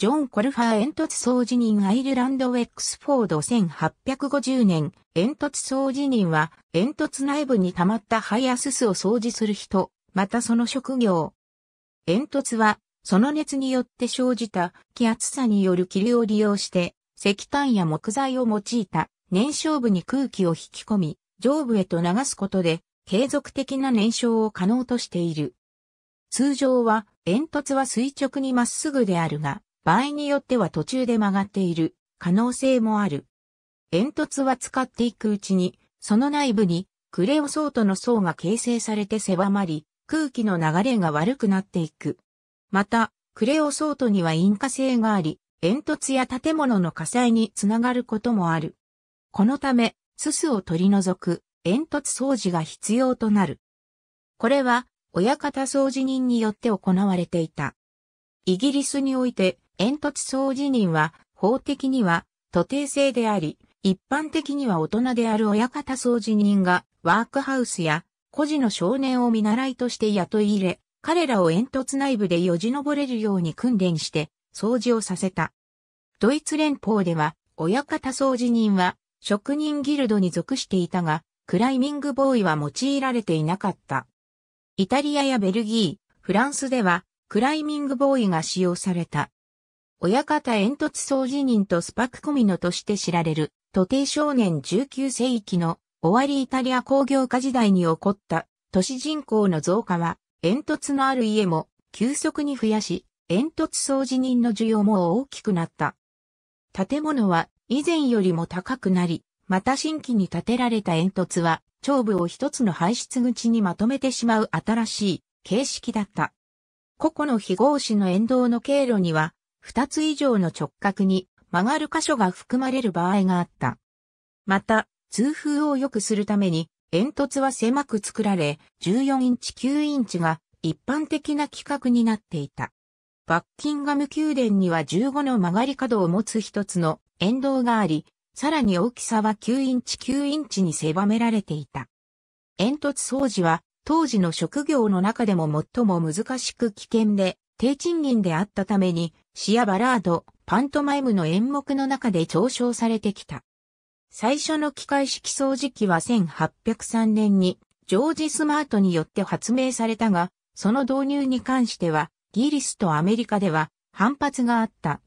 ジョン・コルファー煙突掃除人アイルランド・ウェックスフォード1850年、煙突掃除人は、煙突内部に溜まった灰やすすを掃除する人、またその職業。煙突は、その熱によって生じた気圧差による霧を利用して、石炭や木材を用いた燃焼部に空気を引き込み、上部へと流すことで、継続的な燃焼を可能としている。通常は、煙突は垂直にまっすぐであるが、場合によっては途中で曲がっている可能性もある。煙突は使っていくうちに、その内部にクレオソートの層が形成されて狭まり、空気の流れが悪くなっていく。また、クレオソートには引火性があり、煙突や建物の火災につながることもある。このため、すすを取り除く煙突掃除が必要となる。これは、親方掃除人によって行われていた。イギリスにおいて、煙突掃除人は、法的には、徒弟制であり、一般的には大人である親方掃除人が、ワークハウスや、孤児の少年を見習いとして雇い入れ、彼らを煙突内部でよじ登れるように訓練して、掃除をさせた。ドイツ連邦では、親方掃除人は、職人ギルドに属していたが、クライミングボーイは用いられていなかった。イタリアやベルギー、フランスでは、クライミングボーイが使用された。親方煙突掃除人とスパクコミノとして知られる、徒弟少年19世紀の終わりイタリア工業化時代に起こった都市人口の増加は、煙突のある家も急速に増やし、煙突掃除人の需要も大きくなった。建物は以前よりも高くなり、また新規に建てられた煙突は、頂部を一つの排出口にまとめてしまう新しい形式だった。個々の非合紙の沿道の経路には、二つ以上の直角に曲がる箇所が含まれる場合があった。また、通風を良くするために、煙突は狭く作られ、14インチ9インチが一般的な規格になっていた。バッキンガム宮殿には15の曲がり角を持つ一つの沿道があり、さらに大きさは9インチ9インチに狭められていた。煙突掃除は当時の職業の中でも最も難しく危険で、低賃金であったために、詩やバラード、パントマイムの演目の中で嘲笑されてきた。最初の機械式掃除機は1803年にジョージ・スマートによって発明されたが、その導入に関しては、イギリスとアメリカでは反発があった。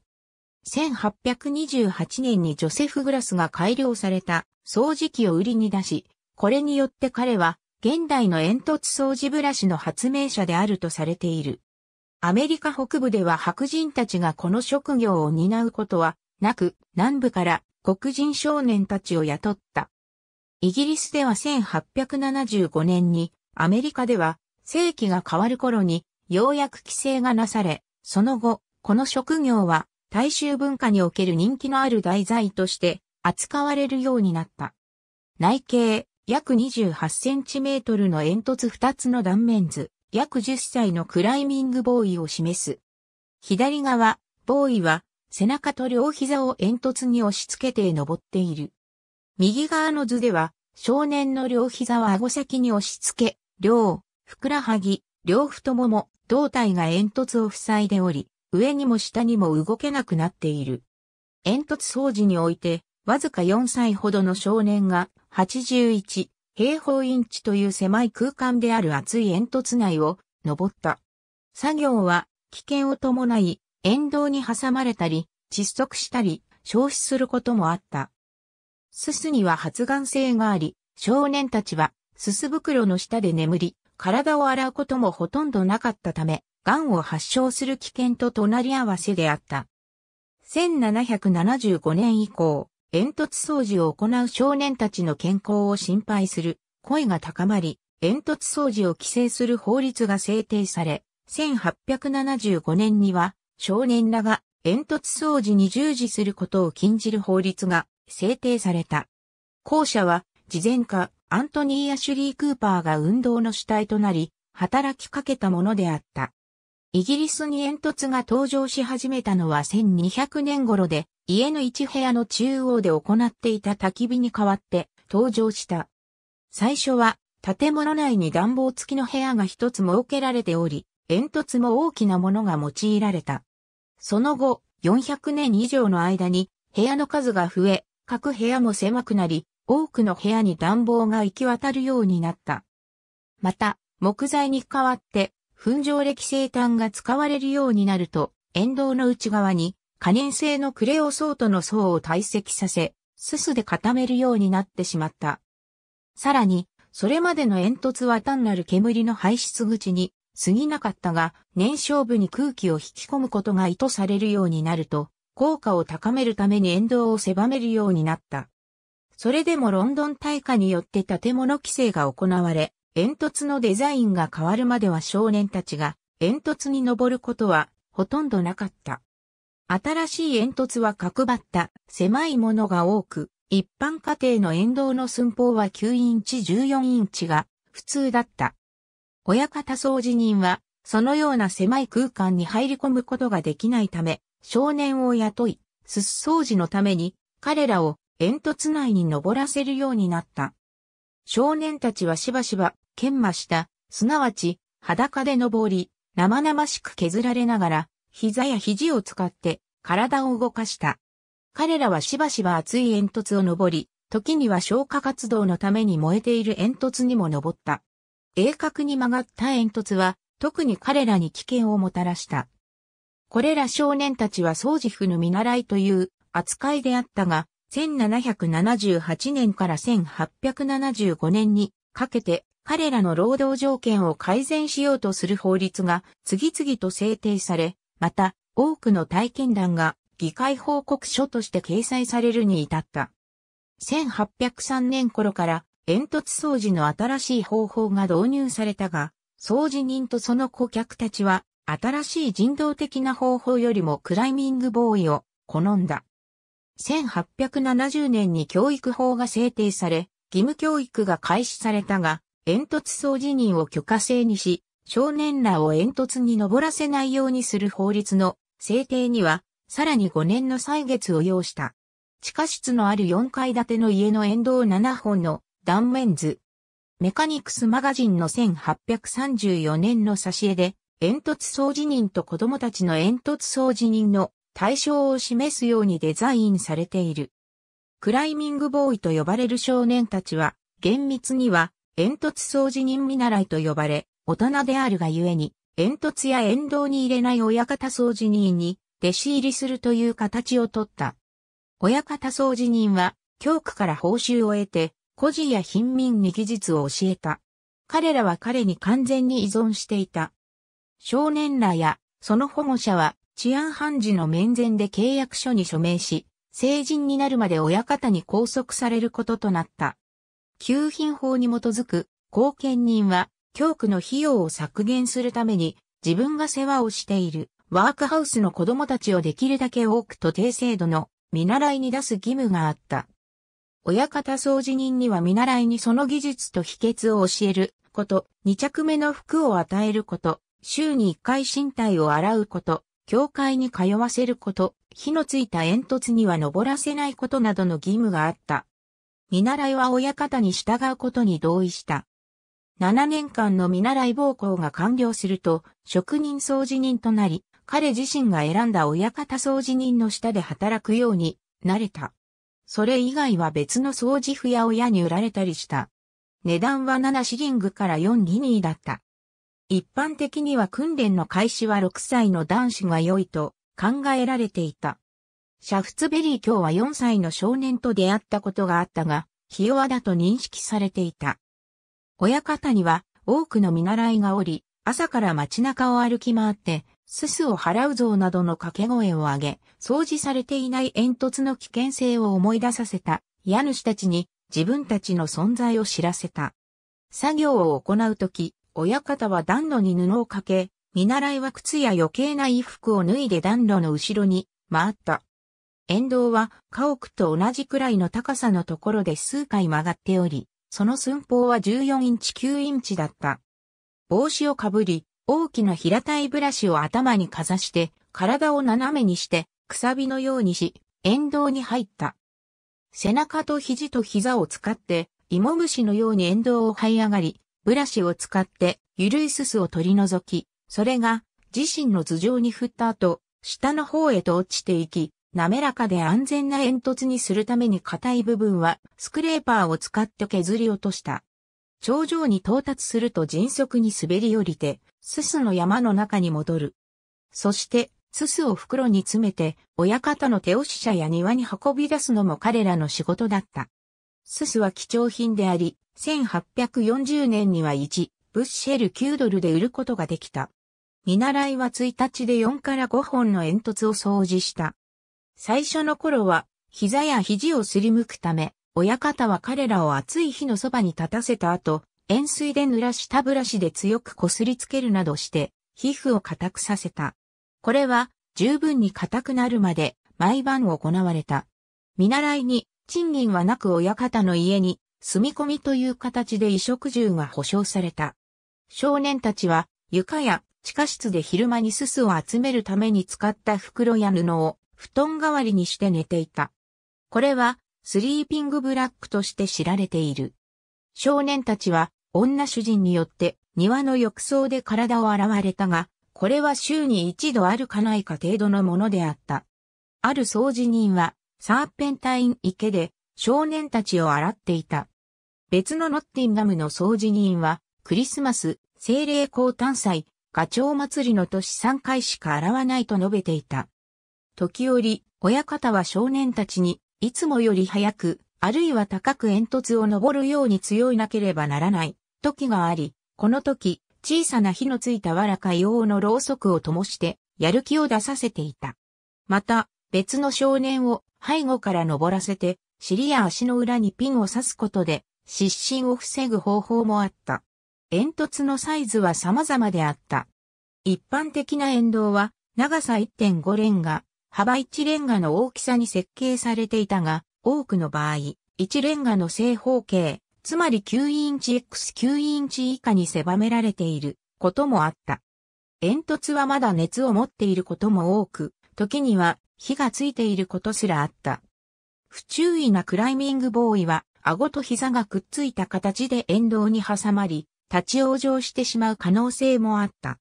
1828年にジョセフ・グラスが改良された掃除機を売りに出し、これによって彼は現代の煙突掃除ブラシの発明者であるとされている。アメリカ北部では白人たちがこの職業を担うことはなく、南部から黒人少年たちを雇った。イギリスでは1875年に、アメリカでは世紀が変わる頃にようやく規制がなされ、その後、この職業は大衆文化における人気のある題材として扱われるようになった。内径約28センチメートルの煙突2つの断面図、約10歳のクライミングボーイを示す。左側、ボーイは背中と両膝を煙突に押し付けて登っている。右側の図では、少年の両膝は顎先に押し付け、両、ふくらはぎ、両太もも、胴体が煙突を塞いでおり、上にも下にも動けなくなっている。煙突掃除において、わずか4歳ほどの少年が、81、平方インチという狭い空間である厚い煙突内を登った。作業は危険を伴い、沿道に挟まれたり、窒息したり、消死することもあった。すすには発がん性があり、少年たちはすす袋の下で眠り、体を洗うこともほとんどなかったため、癌を発症する危険と隣り合わせであった。1775年以降、煙突掃除を行う少年たちの健康を心配する声が高まり、煙突掃除を規制する法律が制定され、1875年には少年らが煙突掃除に従事することを禁じる法律が制定された。後者は、事前家、アントニー・アシュリー・クーパーが運動の主体となり、働きかけたものであった。イギリスに煙突が登場し始めたのは1200年頃で、家の一部屋の中央で行っていた焚き火に代わって登場した。最初は建物内に暖房付きの部屋が一つ設けられており、煙突も大きなものが用いられた。その後、400年以上の間に部屋の数が増え、各部屋も狭くなり、多くの部屋に暖房が行き渡るようになった。また、木材に代わって、粉状歴生炭が使われるようになると、沿道の内側に可燃性のクレオソートの層を堆積させ、すすで固めるようになってしまった。さらに、それまでの煙突は単なる煙の排出口に過ぎなかったが、燃焼部に空気を引き込むことが意図されるようになると、効果を高めるために沿道を狭めるようになった。それでもロンドン大火によって建物規制が行われ、煙突のデザインが変わるまでは少年たちが煙突に登ることはほとんどなかった。新しい煙突は角張った狭いものが多く、一般家庭の沿道の寸法は9インチ14インチが普通だった。親方掃除人は、そのような狭い空間に入り込むことができないため、少年を雇い、すす掃除のために、彼らを煙突内に登らせるようになった。少年たちはしばしば、研磨した、すなわち、裸で登り、生々しく削られながら、膝や肘を使って体を動かした。彼らはしばしば熱い煙突を登り、時には消火活動のために燃えている煙突にも登った。鋭角に曲がった煙突は、特に彼らに危険をもたらした。これら少年たちは掃除婦の見習いという扱いであったが、1778年から1875年にかけて彼らの労働条件を改善しようとする法律が次々と制定され、また、多くの体験談が議会報告書として掲載されるに至った。1803年頃から煙突掃除の新しい方法が導入されたが、掃除人とその顧客たちは新しい人道的な方法よりもクライミングボーイを好んだ。1870年に教育法が制定され、義務教育が開始されたが、煙突掃除人を許可制にし、少年らを煙突に登らせないようにする法律の制定には、さらに5年の歳月を要した。地下室のある4階建ての家の沿道7本の断面図。メカニクスマガジンの1834年の挿絵で、煙突掃除人と子供たちの煙突掃除人の対象を示すようにデザインされている。クライミングボーイと呼ばれる少年たちは、厳密には煙突掃除人見習いと呼ばれ、大人であるがゆえに、煙突や沿道に入れない親方掃除人に、弟子入りするという形をとった。親方掃除人は、教区から報酬を得て、孤児や貧民に技術を教えた。彼らは彼に完全に依存していた。少年らや、その保護者は、治安判事の面前で契約書に署名し、成人になるまで親方に拘束されることとなった。給品法に基づく、後見人は、教区の費用を削減するために自分が世話をしているワークハウスの子供たちをできるだけ多くと低制度の見習いに出す義務があった。親方掃除人には見習いにその技術と秘訣を教えること、二着目の服を与えること、週に一回身体を洗うこと、教会に通わせること、火のついた煙突には登らせないことなどの義務があった。見習いは親方に従うことに同意した。7年間の見習い暴行が完了すると、職人掃除人となり、彼自身が選んだ親方掃除人の下で働くようになれた。それ以外は別の掃除婦や親に売られたりした。値段は7シリングから4ギニーだった。一般的には訓練の開始は6歳の男子が良いと考えられていた。シャフツベリー卿は4歳の少年と出会ったことがあったが、ひ弱だと認識されていた。親方には多くの見習いがおり、朝から街中を歩き回って、すすを払うぞなどの掛け声を上げ、掃除されていない煙突の危険性を思い出させた、家主たちに自分たちの存在を知らせた。作業を行うとき、親方は暖炉に布をかけ、見習いは靴や余計な衣服を脱いで暖炉の後ろに回った。沿道は家屋と同じくらいの高さのところで数回曲がっており、その寸法は14インチ9インチだった。帽子をかぶり、大きな平たいブラシを頭にかざして、体を斜めにして、くさびのようにし、沿道に入った。背中と肘と膝を使って、芋虫のように沿道を這い上がり、ブラシを使って、ゆるいすすを取り除き、それが、自身の頭上に振った後、下の方へと落ちていき、滑らかで安全な煙突にするために硬い部分はスクレーパーを使って削り落とした。頂上に到達すると迅速に滑り降りて、すすの山の中に戻る。そして、すすを袋に詰めて、親方の手押し車や庭に運び出すのも彼らの仕事だった。すすは貴重品であり、1840年には1、ブッシェル9ドルで売ることができた。見習いは1日で4から5本の煙突を掃除した。最初の頃は、膝や肘をすりむくため、親方は彼らを暑い火のそばに立たせた後、塩水で濡らしたブラシで強くこすりつけるなどして、皮膚を硬くさせた。これは、十分に硬くなるまで、毎晩行われた。見習いに、賃金はなく親方の家に、住み込みという形で衣食住が保障された。少年たちは、床や地下室で昼間にすすを集めるために使った袋や布を布団代わりにして寝ていた。これは、スリーピングブラックとして知られている。少年たちは、女主人によって庭の浴槽で体を洗われたが、これは週に一度あるかないか程度のものであった。ある掃除人は、サーペンタイン池で少年たちを洗っていた。別のノッティンガムの掃除人は、クリスマス、精霊交誕祭、ガチョウ祭りの年3回しか洗わないと述べていた。時折、親方は少年たちに、いつもより早く、あるいは高く煙突を登るように強いなければならない、時があり、この時、小さな火のついたわらか用のろうそくを灯して、やる気を出させていた。また、別の少年を背後から登らせて、尻や足の裏にピンを刺すことで、失神を防ぐ方法もあった。煙突のサイズは様々であった。一般的な煙道は、長さ1.5連が、幅一レンガの大きさに設計されていたが、多くの場合、一レンガの正方形、つまり9インチ X9 インチ以下に狭められていることもあった。煙突はまだ熱を持っていることも多く、時には火がついていることすらあった。不注意なクライミングボーイは、顎と膝がくっついた形で沿道に挟まり、立ち往生してしまう可能性もあった。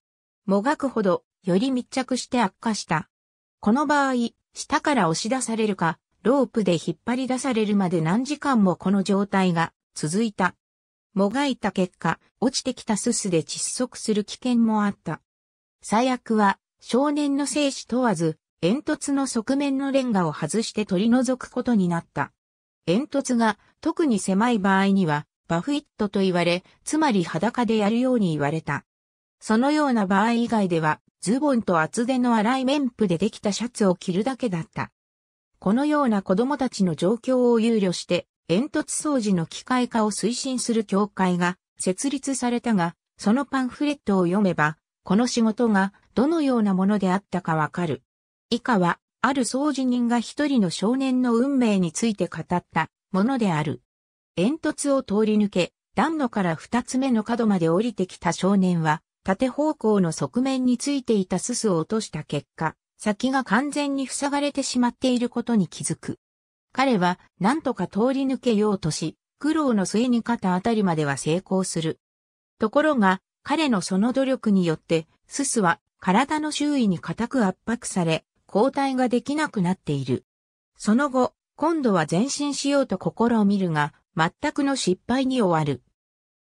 もがくほど、より密着して悪化したこの場合、下から押し出されるか、ロープで引っ張り出されるまで何時間もこの状態が続いた。もがいた結果、落ちてきたススで窒息する危険もあった。最悪は、少年の生死問わず、煙突の側面のレンガを外して取り除くことになった。煙突が特に狭い場合には、バフィットと言われ、つまり裸でやるように言われた。そのような場合以外では、ズボンと厚手の荒い綿布でできたシャツを着るだけだった。このような子供たちの状況を憂慮して、煙突掃除の機械化を推進する協会が設立されたが、そのパンフレットを読めば、この仕事がどのようなものであったかわかる。以下は、ある掃除人が一人の少年の運命について語ったものである。煙突を通り抜け、暖炉から二つ目の角まで降りてきた少年は、縦方向の側面についていたススを落とした結果、先が完全に塞がれてしまっていることに気づく。彼は何とか通り抜けようとし、苦労の末に肩あたりまでは成功する。ところが、彼のその努力によって、ススは体の周囲に固く圧迫され、交代ができなくなっている。その後、今度は前進しようと試みるが、全くの失敗に終わる。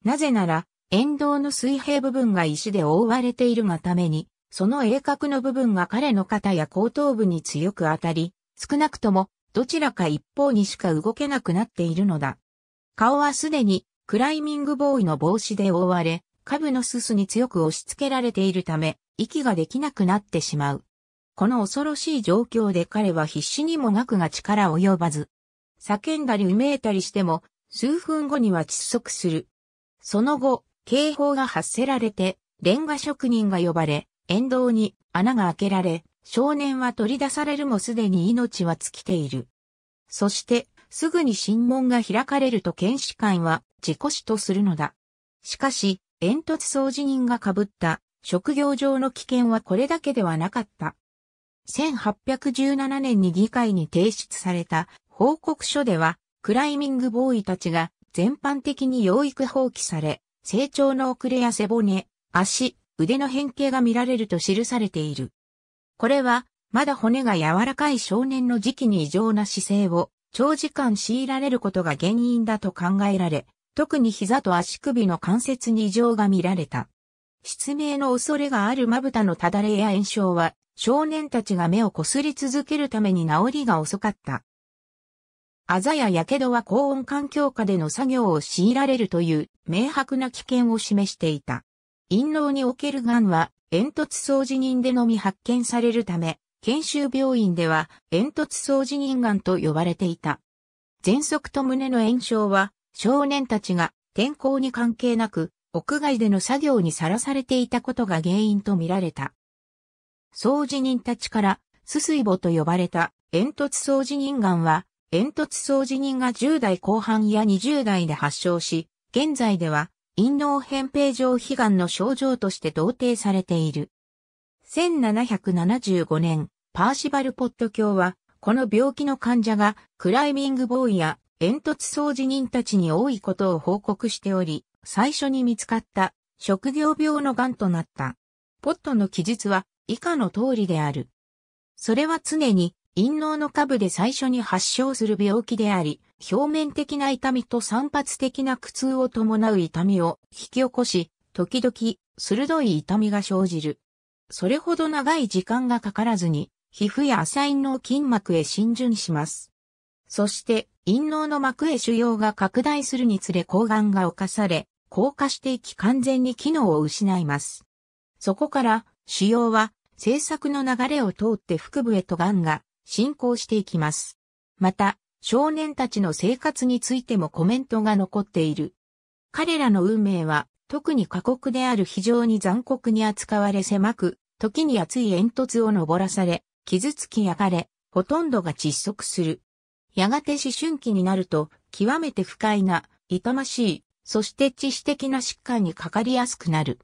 なぜなら、沿道の水平部分が石で覆われているがために、その鋭角の部分が彼の肩や後頭部に強く当たり、少なくともどちらか一方にしか動けなくなっているのだ。顔はすでにクライミングボーイの帽子で覆われ、下部のすすに強く押し付けられているため、息ができなくなってしまう。この恐ろしい状況で彼は必死にもなくが力及ばず。叫んだりうめいたりしても、数分後には窒息する。その後、警報が発せられて、レンガ職人が呼ばれ、沿道に穴が開けられ、少年は取り出されるもすでに命は尽きている。そして、すぐに審問が開かれると検視官は自己死とするのだ。しかし、煙突掃除人が被った職業上の危険はこれだけではなかった。1817年に議会に提出された報告書では、クライミングボーイたちが全般的に養育放棄され、成長の遅れや背骨、足、腕の変形が見られると記されている。これは、まだ骨が柔らかい少年の時期に異常な姿勢を長時間強いられることが原因だと考えられ、特に膝と足首の関節に異常が見られた。失明の恐れがあるまぶたのただれや炎症は、少年たちが目をこすり続けるために治りが遅かった。あざややけどは高温環境下での作業を強いられるという明白な危険を示していた。陰嚢における癌は煙突掃除人でのみ発見されるため、研修病院では煙突掃除人癌と呼ばれていた。喘息と胸の炎症は少年たちが天候に関係なく屋外での作業にさらされていたことが原因とみられた。掃除人たちからすすいぼと呼ばれた煙突掃除人癌は煙突掃除人が10代後半や20代で発症し、現在では、陰脳扁平上皮がんの症状として同定されている。1775年、パーシバルポット教は、この病気の患者がクライミングボーイや煙突掃除人たちに多いことを報告しており、最初に見つかった職業病の癌となった。ポットの記述は以下の通りである。それは常に陰嚢の下部で最初に発症する病気であり、表面的な痛みと散発的な苦痛を伴う痛みを引き起こし、時々、鋭い痛みが生じる。それほど長い時間がかからずに、皮膚や浅陰嚢筋膜へ浸潤します。そして、陰嚢の膜へ腫瘍が拡大するにつれ抗がんが侵され、硬化していき完全に機能を失います。そこから、腫瘍は、制作の流れを通って腹部へと癌が進行していきます。また、少年たちの生活についてもコメントが残っている。彼らの運命は、特に過酷である非常に残酷に扱われ狭く、時に熱い煙突を登らされ、傷つきやがれ、ほとんどが窒息する。やがて思春期になると、極めて不快な、痛ましい、そして致死的な疾患にかかりやすくなる。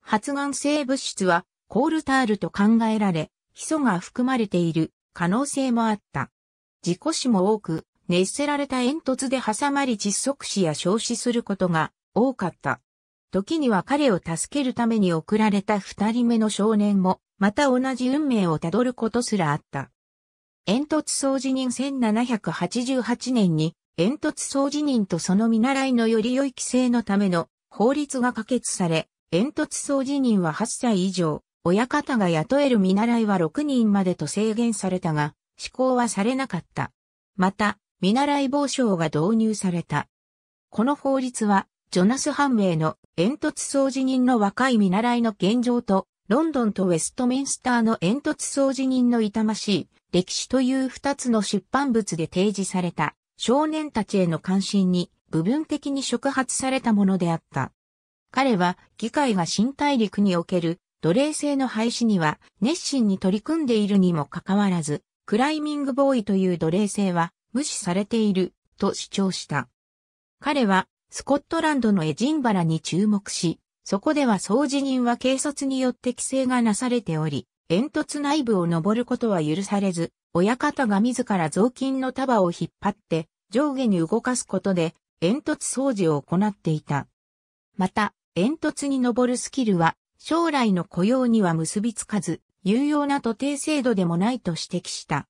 発がん性物質は、コールタールと考えられ、ヒ素が含まれている可能性もあった。事故死も多く、熱せられた煙突で挟まり窒息死や焼死することが多かった。時には彼を助けるために送られた二人目の少年も、また同じ運命をたどることすらあった。煙突掃除人1788年に、煙突掃除人とその見習いのより良い規制のための法律が可決され、煙突掃除人は8歳以上、親方が雇える見習いは6人までと制限されたが、施行はされなかった。また、見習い防章が導入された。この法律は、ジョナス・ハンウェイの煙突掃除人の若い見習いの現状と、ロンドンとウェストミンスターの煙突掃除人の痛ましい歴史という二つの出版物で提示された少年たちへの関心に部分的に触発されたものであった。彼は議会が新大陸における奴隷制の廃止には熱心に取り組んでいるにもかかわらず、クライミングボーイという奴隷制は無視されていると主張した。彼はスコットランドのエジンバラに注目し、そこでは掃除人は警察によって規制がなされており、煙突内部を登ることは許されず、親方が自ら雑巾の束を引っ張って上下に動かすことで煙突掃除を行っていた。また、煙突に登るスキルは将来の雇用には結びつかず、有用な徒弟制度でもないと指摘した。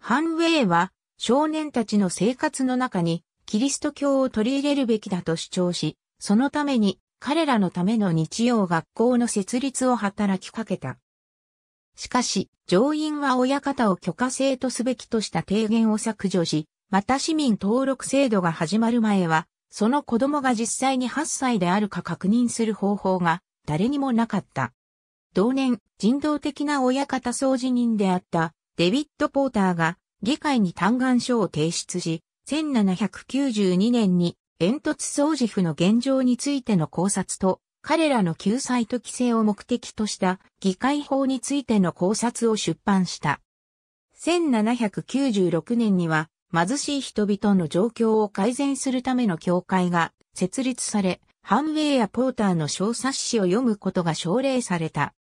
ハンウェイは少年たちの生活の中にキリスト教を取り入れるべきだと主張し、そのために彼らのための日曜学校の設立を働きかけた。しかし、上院は親方を許可制とすべきとした提言を削除し、また市民登録制度が始まる前は、その子供が実際に8歳であるか確認する方法が誰にもなかった。同年、人道的な親方掃除人であったデビッド・ポーターが議会に嘆願書を提出し、1792年に煙突掃除府の現状についての考察と、彼らの救済と規制を目的とした議会法についての考察を出版した。1796年には貧しい人々の状況を改善するための教会が設立され、ハンウェイやポーターの小冊子を読むことが奨励された。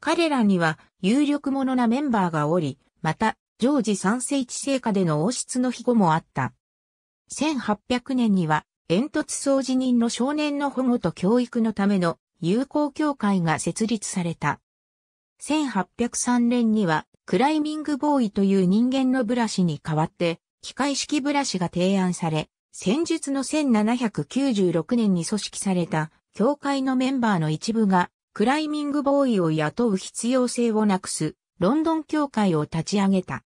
彼らには有力者なメンバーがおり、また、常時三世一聖下での王室の庇護もあった。1800年には、煙突掃除人の少年の保護と教育のための友好協会が設立された。1803年には、クライミングボーイという人間のブラシに代わって、機械式ブラシが提案され、戦術の1796年に組織された教会のメンバーの一部がクライミングボーイを雇う必要性をなくすロンドン協会を立ち上げた。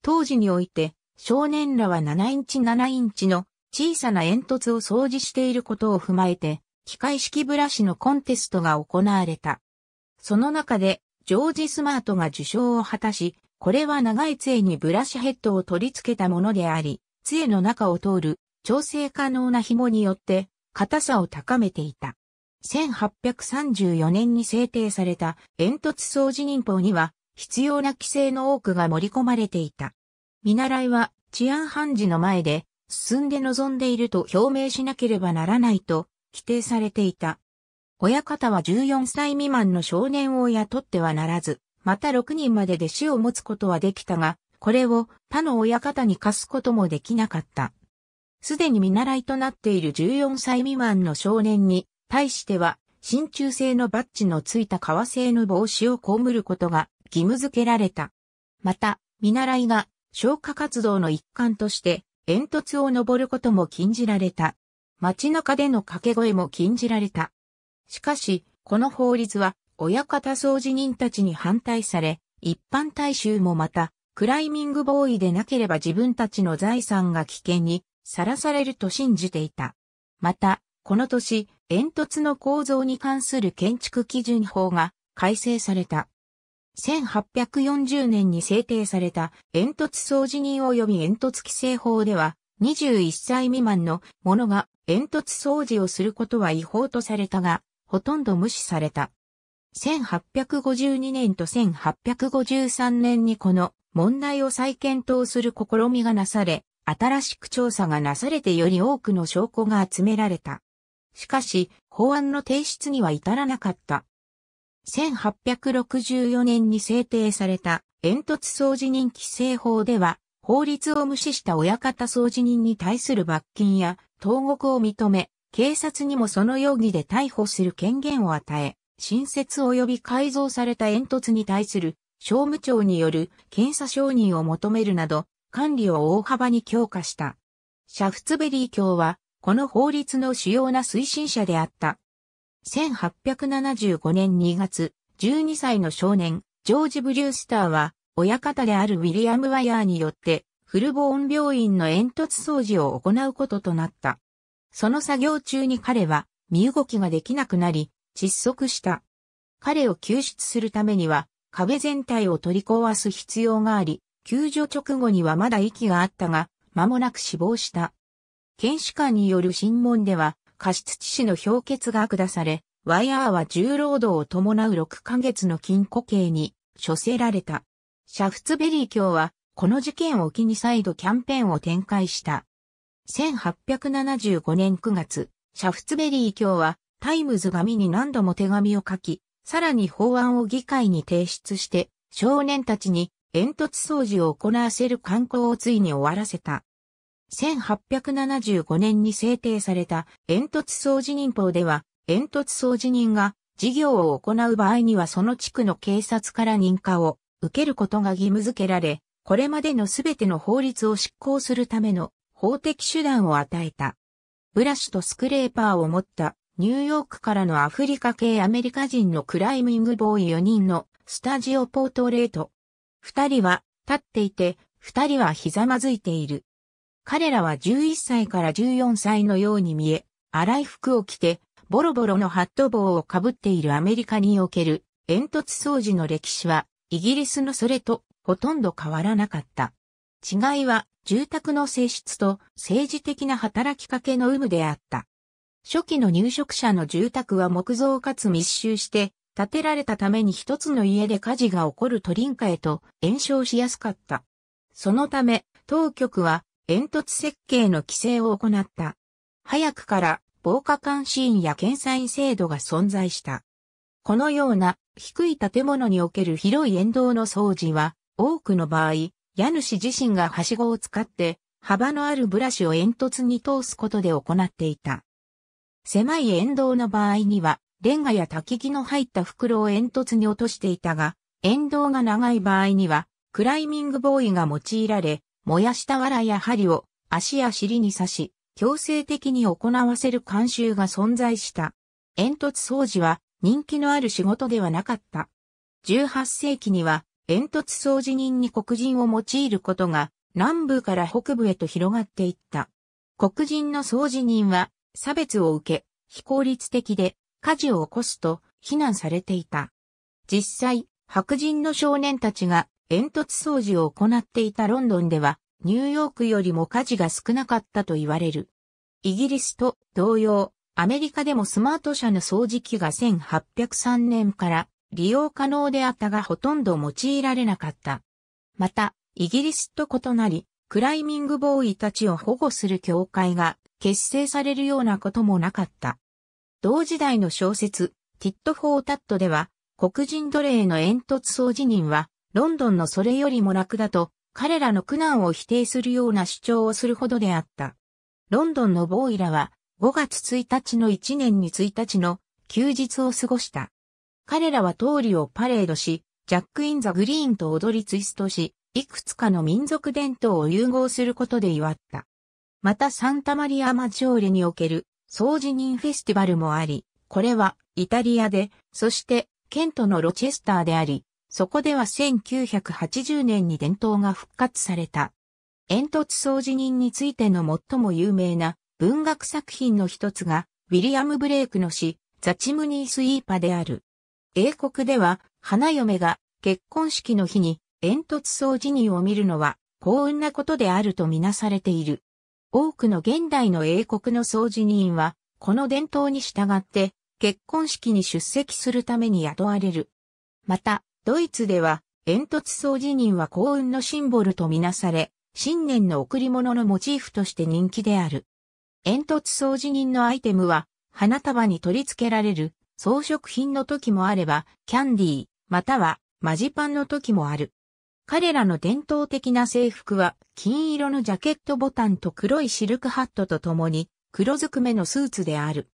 当時において少年らは7インチ7インチの小さな煙突を掃除していることを踏まえて機械式ブラシのコンテストが行われた。その中でジョージ・スマートが受賞を果たし、これは長い杖にブラシヘッドを取り付けたものであり、杖の中を通る調整可能な紐によって硬さを高めていた。1834年に制定された煙突掃除忍法には必要な規制の多くが盛り込まれていた。見習いは治安判事の前で進んで望んでいると表明しなければならないと規定されていた。親方は14歳未満の少年を雇ってはならず、また6人まで弟子を持つことはできたが、これを他の親方に貸すこともできなかった。すでに見習いとなっている14歳未満の少年に対しては、真鍮製のバッジのついた革製の帽子をこむることが義務付けられた。また、見習いが消火活動の一環として煙突を登ることも禁じられた。街中での掛け声も禁じられた。しかし、この法律は親方掃除人たちに反対され、一般大衆もまた、クライミングボーイでなければ自分たちの財産が危険にさらされると信じていた。また、この年、煙突の構造に関する建築基準法が改正された。1840年に制定された煙突掃除人及び煙突規制法では、21歳未満の者が煙突掃除をすることは違法とされたが、ほとんど無視された。1852年と1853年にこの問題を再検討する試みがなされ、新しく調査がなされてより多くの証拠が集められた。しかし、法案の提出には至らなかった。1864年に制定された煙突掃除人規制法では、法律を無視した親方掃除人に対する罰金や投獄を認め、警察にもその容疑で逮捕する権限を与え、新設及び改造された煙突に対する商務庁による検査承認を求めるなど、管理を大幅に強化した。シャフツベリー卿は、この法律の主要な推進者であった。1875年2月、12歳の少年、ジョージ・ブリュースターは、親方であるウィリアム・ワイヤーによって、フルボーン病院の煙突掃除を行うこととなった。その作業中に彼は、身動きができなくなり、窒息した。彼を救出するためには、壁全体を取り壊す必要があり、救助直後にはまだ息があったが、間もなく死亡した。検視官による審問では、過失致死の評決が下され、ワイヤーは重労働を伴う6ヶ月の禁錮刑に処せられた。シャフツベリー卿は、この事件を機に再度キャンペーンを展開した。1875年9月、シャフツベリー卿は、タイムズ紙に何度も手紙を書き、さらに法案を議会に提出して、少年たちに煙突掃除を行わせる観光をついに終わらせた。1875年に制定された煙突掃除人法では、煙突掃除人が事業を行う場合にはその地区の警察から認可を受けることが義務付けられ、これまでのすべての法律を執行するための法的手段を与えた。ブラシュとスクレーパーを持ったニューヨークからのアフリカ系アメリカ人のクライミングボーイ4人のスタジオポートレート二人は立っていて、二人はひざまずいている。彼らは11歳から14歳のように見え、荒い服を着て、ボロボロのハット帽をかぶっているアメリカにおける煙突掃除の歴史は、イギリスのそれとほとんど変わらなかった。違いは、住宅の性質と政治的な働きかけの有無であった。初期の入植者の住宅は木造かつ密集して、建てられたために一つの家で火事が起こるリンカへと延焼しやすかった。そのため、当局は煙突設計の規制を行った。早くから防火監視員や検査員制度が存在した。このような低い建物における広い沿道の掃除は多くの場合、家主自身がはしごを使って幅のあるブラシを煙突に通すことで行っていた。狭い沿道の場合にはレンガや焚き木の入った袋を煙突に落としていたが、沿道が長い場合には、クライミングボーイが用いられ、燃やした藁や針を足や尻に刺し、強制的に行わせる慣習が存在した。煙突掃除は人気のある仕事ではなかった。18世紀には煙突掃除人に黒人を用いることが南部から北部へと広がっていった。黒人の掃除人は差別を受け、非効率的で火事を起こすと非難されていた。実際、白人の少年たちが煙突掃除を行っていたロンドンでは、ニューヨークよりも火事が少なかったと言われる。イギリスと同様、アメリカでもスマート車の掃除機が1803年から利用可能であったがほとんど用いられなかった。また、イギリスと異なり、クライミングボーイたちを保護する協会が結成されるようなこともなかった。同時代の小説、ティット・フォー・タットでは、黒人奴隷の煙突掃除人は、ロンドンのそれよりも楽だと、彼らの苦難を否定するような主張をするほどであった。ロンドンのボーイらは、5月1日の1年に1日の休日を過ごした。彼らは通りをパレードし、ジャック・イン・ザ・グリーンと踊りツイストし、いくつかの民族伝統を融合することで祝った。またサンタマリア・マジョーレにおける掃除人フェスティバルもあり、これはイタリアで、そしてケントのロチェスターであり、そこでは1980年に伝統が復活された。煙突掃除人についての最も有名な文学作品の一つが、ウィリアム・ブレイクの詩、ザ・チムニー・スイーパである。英国では、花嫁が結婚式の日に煙突掃除人を見るのは幸運なことであるとみなされている。多くの現代の英国の掃除人は、この伝統に従って、結婚式に出席するために雇われる。また、ドイツでは、煙突掃除人は幸運のシンボルとみなされ、新年の贈り物のモチーフとして人気である。煙突掃除人のアイテムは、花束に取り付けられる装飾品の時もあれば、キャンディー、またはマジパンの時もある。彼らの伝統的な制服は金色のジャケットボタンと黒いシルクハットとともに黒ずくめのスーツである。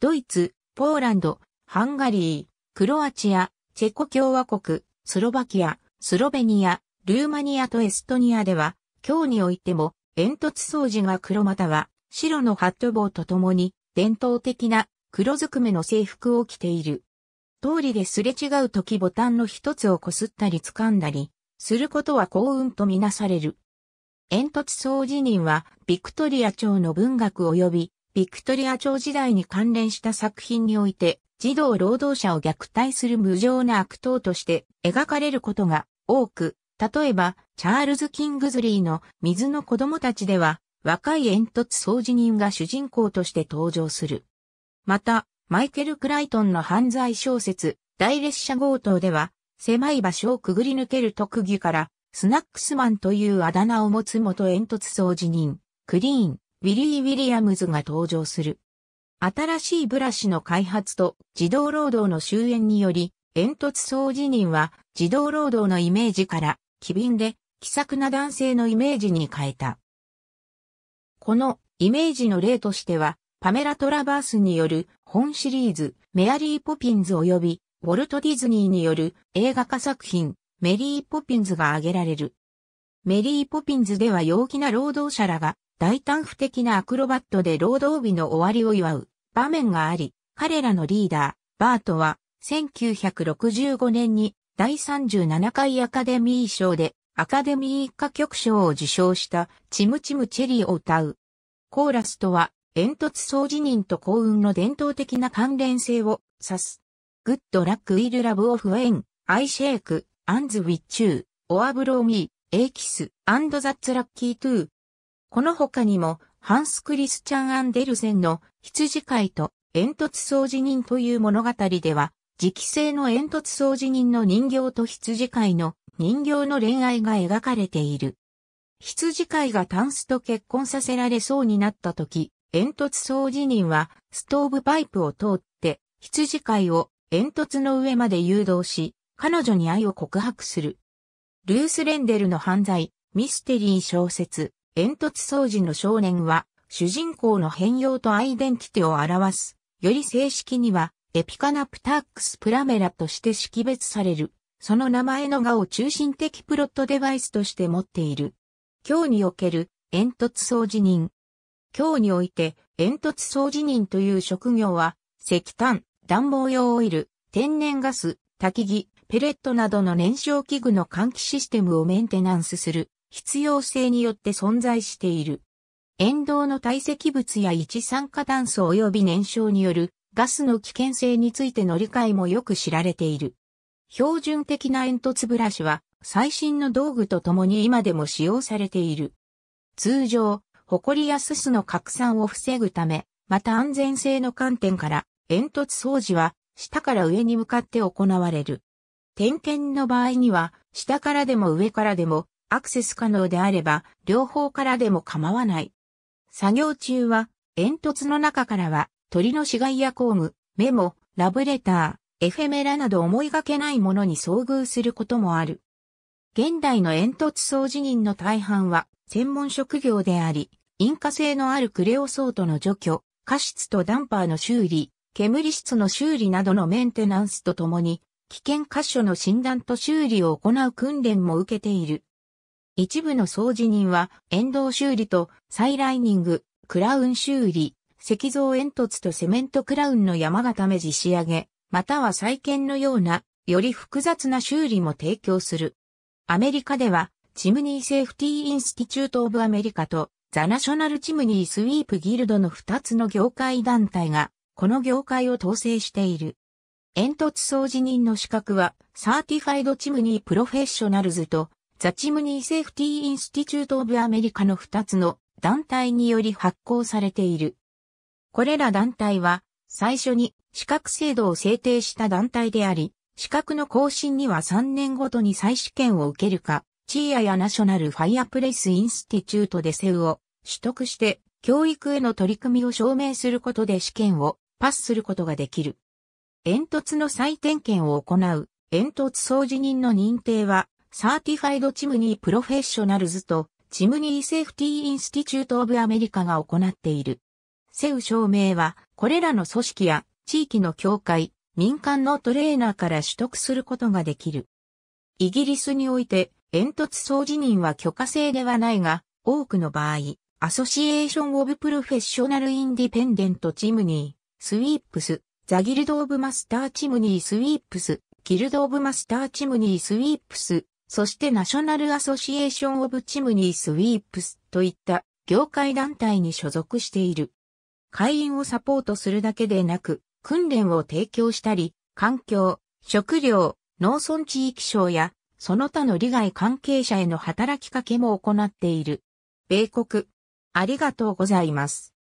ドイツ、ポーランド、ハンガリー、クロアチア、チェコ共和国、スロバキア、スロベニア、ルーマニアとエストニアでは、今日においても煙突掃除が黒または白のハット帽とともに伝統的な黒ずくめの制服を着ている。通りですれ違う時ボタンの一つをこすったり掴んだり、することは幸運とみなされる。煙突掃除人は、ビクトリア朝の文学及び、ビクトリア朝時代に関連した作品において、児童労働者を虐待する無情な悪党として描かれることが多く、例えば、チャールズ・キングズリーの水の子供たちでは、若い煙突掃除人が主人公として登場する。また、マイケル・クライトンの犯罪小説、大列車強盗では、狭い場所をくぐり抜ける特技から、スナックスマンというあだ名を持つ元煙突掃除人、クリーン、ウィリー・ウィリアムズが登場する。新しいブラシの開発と自動労働の終焉により、煙突掃除人は自動労働のイメージから、機敏で気さくな男性のイメージに変えた。このイメージの例としては、パメラ・トラバースによる本シリーズ、メアリー・ポピンズ及びウォルト・ディズニーによる映画化作品、メリー・ポピンズが挙げられる。メリー・ポピンズでは陽気な労働者らが大胆不敵なアクロバットで労働日の終わりを祝う場面があり、彼らのリーダー、バートは1965年に第37回アカデミー賞でアカデミー歌曲賞を受賞したチムチムチェリーを歌う。コーラスとは煙突掃除人と幸運の伝統的な関連性を指す。グッドラックィルラブオフウェン、アイシェイク、アンズウィッチュー、オアブローミー、エイキス、アンドザッツラッキートゥー。この他にも、ハンス・クリスチャン・アンデルセンの羊飼いと煙突掃除人という物語では、磁気性の煙突掃除人の人形と羊飼いの人形の恋愛が描かれている。羊飼いがタンスと結婚させられそうになった時、煙突掃除人はストーブパイプを通って羊飼いを煙突の上まで誘導し、彼女に愛を告白する。ルース・レンデルの犯罪、ミステリー小説、煙突掃除の少年は、主人公の変容とアイデンティティを表す。より正式には、エピカナプタックスプラメラとして識別される。その名前の画を中心的プロットデバイスとして持っている。今日における煙突掃除人。今日において煙突掃除人という職業は石炭、暖房用オイル、天然ガス、焚き木、ペレットなどの燃焼器具の換気システムをメンテナンスする必要性によって存在している。沿道の堆積物や一酸化炭素及び燃焼によるガスの危険性についての理解もよく知られている。標準的な煙突ブラシは最新の道具とともに今でも使用されている。通常、ホコリやススの拡散を防ぐため、また安全性の観点から煙突掃除は下から上に向かって行われる。点検の場合には下からでも上からでもアクセス可能であれば両方からでも構わない。作業中は煙突の中からは鳥の死骸や工具、メモ、ラブレター、エフェメラなど思いがけないものに遭遇することもある。現代の煙突掃除人の大半は専門職業であり、引火性のあるクレオソートの除去、加湿とダンパーの修理、煙室の修理などのメンテナンスとともに、危険箇所の診断と修理を行う訓練も受けている。一部の掃除人は、沿道修理と再ライニング、クラウン修理、石像煙突とセメントクラウンの山固め仕上げ、または再建のような、より複雑な修理も提供する。アメリカでは、チムニーセーフティーインスティチュートオブアメリカと、ザナショナルチムニースウィープギルドの2つの業界団体が、この業界を統制している。煙突掃除人の資格は、サーティファイドチムニープロフェッショナルズと、ザ・チムニー・セーフティー・インスティチュート・オブ・アメリカの2つの団体により発行されている。これら団体は、最初に資格制度を制定した団体であり、資格の更新には3年ごとに再試験を受けるか、チーアやナショナル・ファイアプレイス・インスティチュートでセウを取得して、教育への取り組みを証明することで試験をパスすることができる。煙突の再点検を行う煙突掃除人の認定は、サーティファイドチムニープロフェッショナルズとチムニーセーフティーインスティチュートオブアメリカが行っている。セウ証明は、これらの組織や地域の協会、民間のトレーナーから取得することができる。イギリスにおいて、煙突掃除人は許可制ではないが、多くの場合、アソシエーション・オブ・プロフェッショナル・インディペンデント・チムニー、スウィープス、ザギルド・オブ・マスター・チムニー・スウィープス、ギルド・オブ・マスター・チムニー・スウィープス、そしてナショナル・アソシエーション・オブ・チムニー・スウィープスといった業界団体に所属している。会員をサポートするだけでなく、訓練を提供したり、環境、食料、農村地域省や、その他の利害関係者への働きかけも行っている。米国、ありがとうございます。